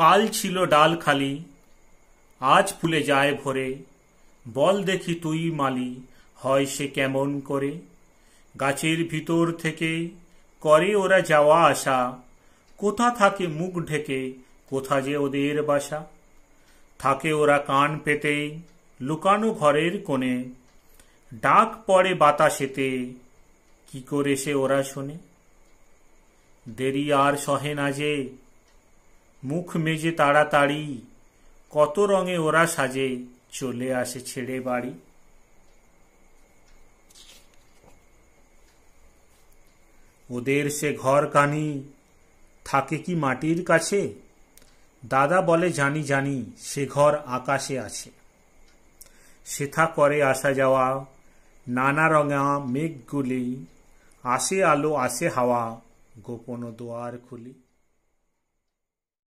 কাল ছিল ডাল খালি আজ ফুলে যায় ভরে বল দেখি তুই মালি হয় সে কেমন করে গাছের ভিতর থেকে করে ওরা যাওয়া আসা কোথা থাকে মুখ ঢেকে কোথা যে ওদের বাসা থাকে ওরা কান পেতে লুকানো ঘরের কোণে ডাক পড়ে বাতাসেতে কি করে সে ওরা শোনে দেরি আর সহে না যে মুখ মেজে তাড়াতাড়ি কত রঙে ওরা সাজে চলে আসে ছেড়ে বাড়ি ওদের সে ঘর কানি থাকে কি মাটির কাছে দাদা বলে জানি জানি সে ঘর আকাশে আছে সেথা করে আসা যাওয়া নানা রঙা মেঘগুলি আসে আলো আসে হাওয়া গোপন দোয়ার খুলি